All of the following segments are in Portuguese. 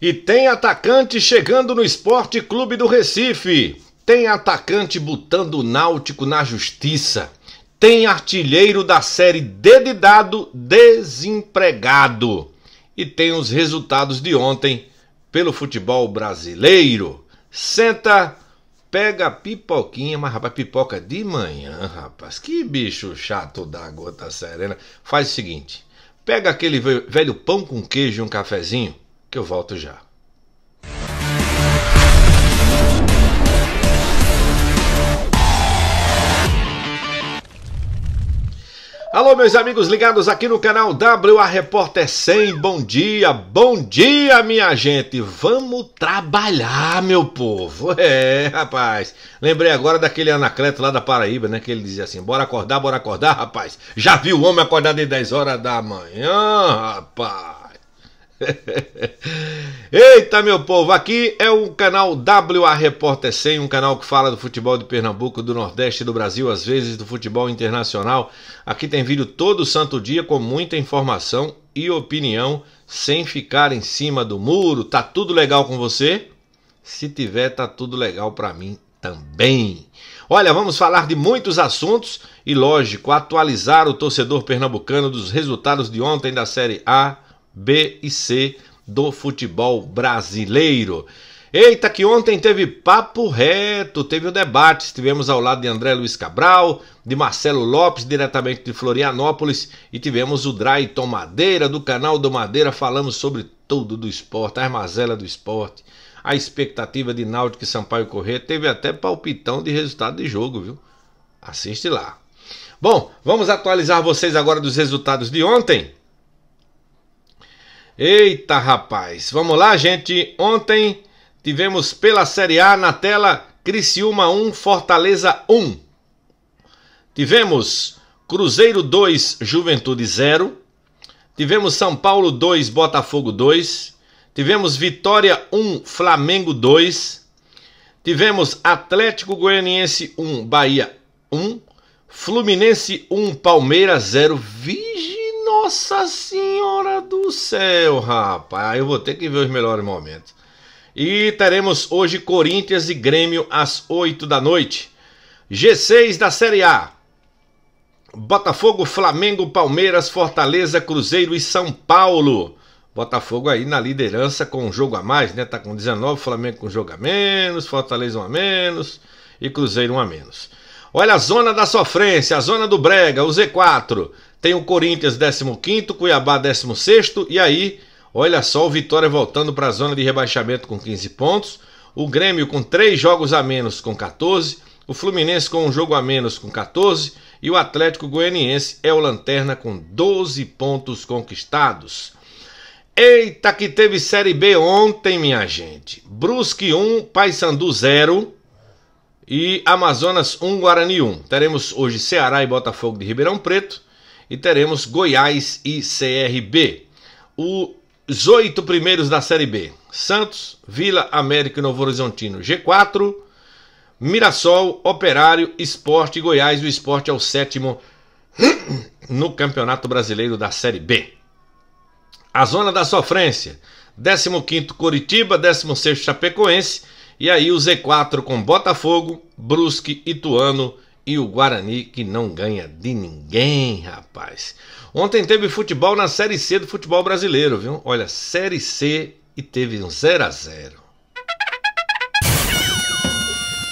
E tem atacante chegando no Esporte Clube do Recife. Tem atacante botando o Náutico na justiça. Tem artilheiro da Série D de dado desempregado. E tem os resultados de ontem pelo futebol brasileiro. Senta, pega a pipoquinha, mas rapaz, pipoca de manhã, rapaz. Que bicho chato da gota serena. Faz o seguinte: pega aquele velho pão com queijo e um cafezinho que eu volto já. Alô, meus amigos ligados aqui no canal WA Repórter 100. Bom dia, bom dia, minha gente. Vamos trabalhar, meu povo. É, rapaz. Lembrei agora daquele anacleto lá da Paraíba, né? Que ele dizia assim: bora acordar, bora acordar, rapaz. Já viu o homem acordar de 10 horas da manhã, rapaz. Eita, meu povo, aqui é o canal WA Repórter 100, um canal que fala do futebol de Pernambuco, do Nordeste do Brasil, às vezes do futebol internacional. Aqui tem vídeo todo santo dia com muita informação e opinião, sem ficar em cima do muro. Tá tudo legal com você? Se tiver, tá tudo legal para mim também. Olha, vamos falar de muitos assuntos e, lógico, atualizar o torcedor pernambucano dos resultados de ontem da Série A B e C do futebol brasileiro. Eita, que ontem teve papo reto, teve o um debate. Estivemos ao lado de André Luiz Cabral, de Marcelo Lopes, diretamente de Florianópolis, e tivemos o Drayton Madeira, do canal do Madeira. Falamos sobre tudo do esporte, a armazela do esporte, a expectativa de Náutico e Sampaio Corrêa. Teve até palpitão de resultado de jogo, viu? Assiste lá. Bom, vamos atualizar vocês agora dos resultados de ontem. Eita, rapaz! Vamos lá, gente. Ontem tivemos pela Série A na tela Criciúma 1, Fortaleza 1. Tivemos Cruzeiro 2, Juventude 0. Tivemos São Paulo 2, Botafogo 2. Tivemos Vitória 1, Flamengo 2. Tivemos Atlético Goianiense 1, Bahia 1. Fluminense 1, Palmeiras 0. Vigi! Nossa Senhora do Céu, rapaz. Eu vou ter que ver os melhores momentos. E teremos hoje Corinthians e Grêmio às 8 da noite. G6 da Série A. Botafogo, Flamengo, Palmeiras, Fortaleza, Cruzeiro e São Paulo. Botafogo aí na liderança com um jogo a mais, né? Tá com 19, Flamengo com um jogo a menos, Fortaleza um a menos e Cruzeiro um a menos. Olha a zona da sofrência, a zona do Brega, o Z4. Tem o Corinthians 15, Cuiabá 16. E aí, olha só o Vitória voltando para a zona de rebaixamento com 15 pontos. O Grêmio com 3 jogos a menos com 14. O Fluminense com um jogo a menos com 14. E o Atlético Goianiense é o Lanterna com 12 pontos conquistados. Eita, que teve Série B ontem, minha gente. Brusque 1, Paysandu 0 e Amazonas 1, Guarani 1. Teremos hoje Ceará e Botafogo de Ribeirão Preto e teremos Goiás e CRB. Os oito primeiros da Série B: Santos, Vila, América e Novo Horizontino, G4. Mirassol, Operário, Esporte e Goiás. O esporte é o sétimo no Campeonato Brasileiro da Série B. A zona da sofrência: 15 Coritiba, 16 Chapecoense. E aí o Z4 com Botafogo, Brusque, Ituano e o Guarani que não ganha de ninguém, rapaz. Ontem teve futebol na Série C do futebol brasileiro, viu? Olha, Série C e teve um 0 a 0.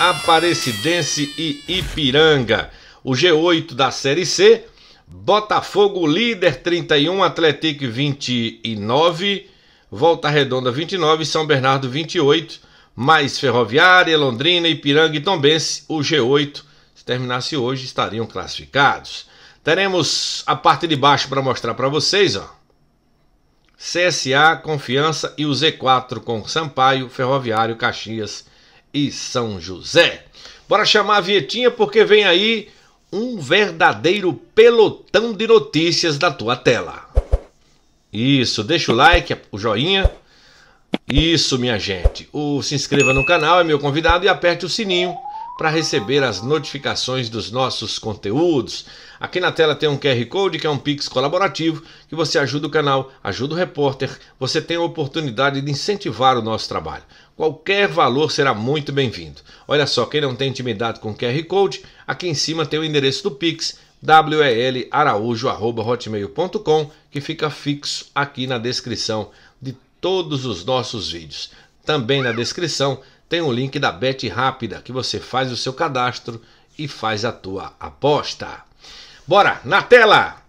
Aparecidense e Ipiranga. O G8 da Série C, Botafogo líder 31, Atlético 29, Volta Redonda 29, São Bernardo 28, mais Ferroviária, Londrina, Ipiranga e Tombense, o G8 se terminasse hoje, estariam classificados. Teremos a parte de baixo para mostrar para vocês, ó. CSA, Confiança e o Z4 com Sampaio, Ferroviário, Caxias e São José. Bora chamar a Vietinha porque vem aí um verdadeiro pelotão de notícias da tua tela. Isso, deixa o like, o joinha. Isso, minha gente. O se inscreva no canal, é meu convidado e aperte o sininho para receber as notificações dos nossos conteúdos. Aqui na tela tem um QR Code, que é um Pix colaborativo, que você ajuda o canal, ajuda o repórter, você tem a oportunidade de incentivar o nosso trabalho. Qualquer valor será muito bem-vindo. Olha só, quem não tem intimidade com o QR Code, aqui em cima tem o endereço do Pix, hotmail.com que fica fixo aqui na descrição de todos os nossos vídeos. Também na descrição tem o link da Bet Rápida, que você faz o seu cadastro e faz a tua aposta. Bora, na tela!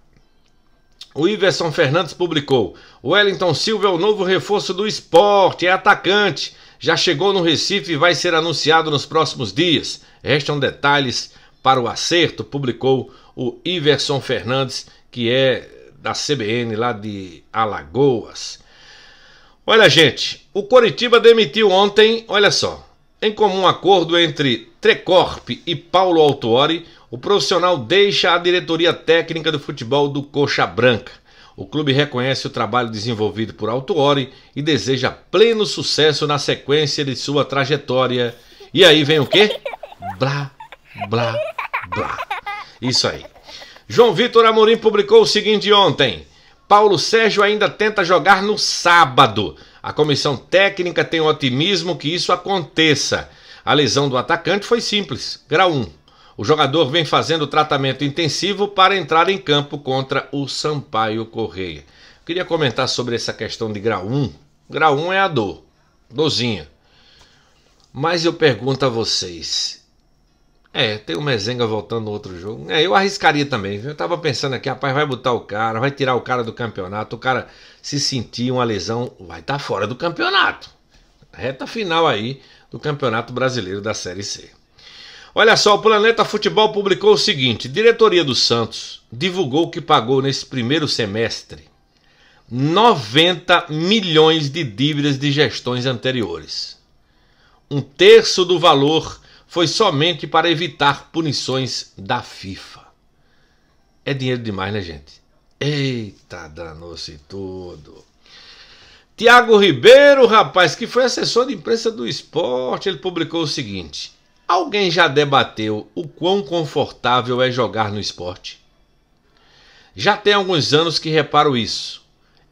O Iverson Fernandes publicou: Wellington Silva é o novo reforço do esporte, é atacante. Já chegou no Recife e vai ser anunciado nos próximos dias. Restam detalhes para o acerto, publicou o Iverson Fernandes, que é da CBN lá de Alagoas. Olha, gente, o Coritiba demitiu ontem, olha só, em comum acordo entre Trecorp e Paulo Altuori, o profissional deixa a diretoria técnica do futebol do Coxa Branca. O clube reconhece o trabalho desenvolvido por Altuori e deseja pleno sucesso na sequência de sua trajetória. E aí vem o quê? Blá, blá, blá. Isso aí. João Vitor Amorim publicou o seguinte ontem. Paulo Sérgio ainda tenta jogar no sábado. A comissão técnica tem otimismo que isso aconteça. A lesão do atacante foi simples, grau 1. O jogador vem fazendo tratamento intensivo para entrar em campo contra o Sampaio Correia. Queria comentar sobre essa questão de grau 1. Grau 1 é a dor, dorzinha. Mas eu pergunto a vocês, é, tem o Mezenga voltando no outro jogo. É, eu arriscaria também, viu? Eu tava pensando aqui, rapaz, vai botar o cara, vai tirar o cara do campeonato. O cara se sentir uma lesão, vai estar tá fora do campeonato. Reta final aí do Campeonato Brasileiro da Série C. Olha só, o Planeta Futebol publicou o seguinte: diretoria do Santos divulgou que pagou nesse primeiro semestre 90 milhões de dívidas de gestões anteriores. Um terço do valor foi somente para evitar punições da FIFA. É dinheiro demais, né, gente? Eita, danou-se tudo. Tiago Ribeiro, rapaz, que foi assessor de imprensa do esporte, ele publicou o seguinte: Alguém já debateu o quão confortável é jogar no esporte? Já tem alguns anos que reparo isso.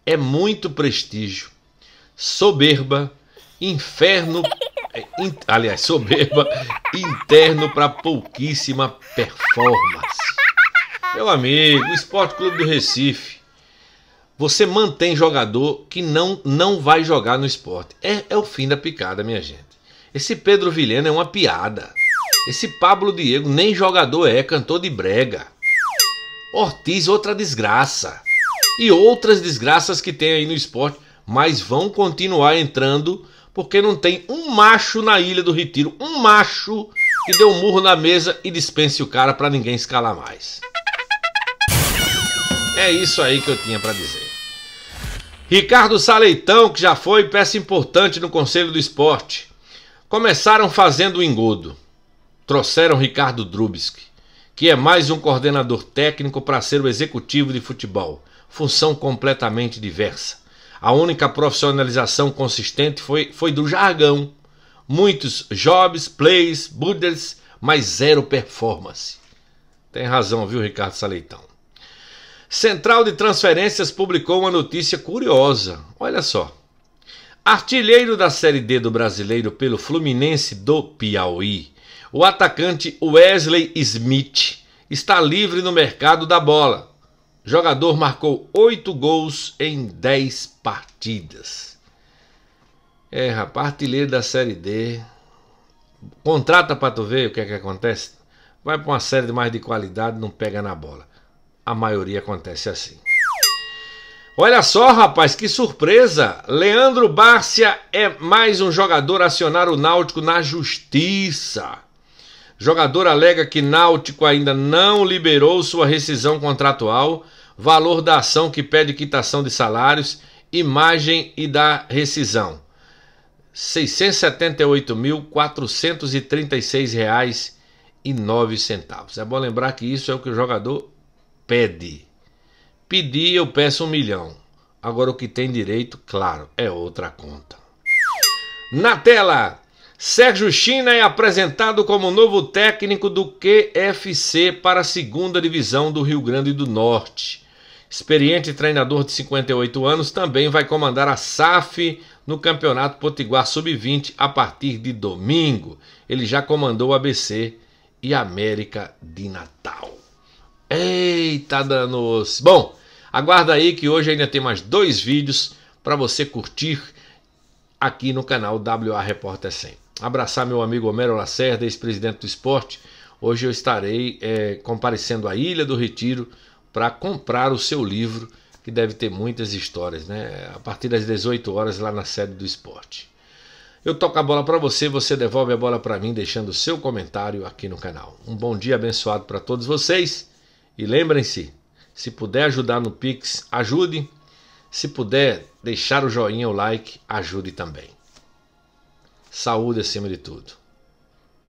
É muito prestígio, soberba, inferno é, aliás, soberba, interno para pouquíssima performance. Meu amigo, Esporte Clube do Recife. Você mantém jogador que não, não vai jogar no esporte. É, é o fim da picada, minha gente. Esse Pedro Vilhena é uma piada. Esse Pablo Diego nem jogador é, é cantor de brega. Ortiz, outra desgraça. E outras desgraças que tem aí no esporte, mas vão continuar entrando porque não tem um macho na Ilha do Retiro, um macho que dê um murro na mesa e dispense o cara para ninguém escalar mais. É isso aí que eu tinha para dizer. Ricardo Saleitão, que já foi peça importante no Conselho do Esporte, começaram fazendo o engodo. Trouxeram Ricardo Drubski, que é mais um coordenador técnico para ser o executivo de futebol, função completamente diversa. A única profissionalização consistente foi, foi do jargão. Muitos jobs, plays, builders, mas zero performance. Tem razão, viu, Ricardo Saleitão? Central de Transferências publicou uma notícia curiosa. Olha só. Artilheiro da Série D do brasileiro pelo Fluminense do Piauí, o atacante Wesley Smith está livre no mercado da bola jogador marcou 8 gols em 10 partidas. É, rapaz, artilheiro da Série D. Contrata para tu ver o que é que acontece. Vai para uma série de mais de qualidade, não pega na bola. A maioria acontece assim. Olha só, rapaz, que surpresa! Leandro Bárcia é mais um jogador acionar o Náutico na justiça. Jogador alega que Náutico ainda não liberou sua rescisão contratual, valor da ação que pede quitação de salários, imagem e da rescisão. R$ 678.436,09. É bom lembrar que isso é o que o jogador pede. Pedir, eu peço um milhão. Agora, o que tem direito, claro, é outra conta. Na tela! Sérgio China é apresentado como novo técnico do QFC para a segunda divisão do Rio Grande do Norte. Experiente treinador de 58 anos também vai comandar a SAF no Campeonato Potiguar Sub-20 a partir de domingo. Ele já comandou o ABC e América de Natal. Eita danos! Bom, aguarda aí que hoje ainda tem mais dois vídeos para você curtir aqui no canal WA Repórter 100 abraçar meu amigo Homero Lacerda, ex-presidente do esporte. Hoje eu estarei é, comparecendo à Ilha do Retiro para comprar o seu livro, que deve ter muitas histórias, né? A partir das 18 horas lá na sede do esporte. Eu toco a bola para você, você devolve a bola para mim, deixando o seu comentário aqui no canal. Um bom dia abençoado para todos vocês e lembrem-se, se puder ajudar no Pix, ajude. Se puder deixar o joinha, o like, ajude também saúde acima de tudo.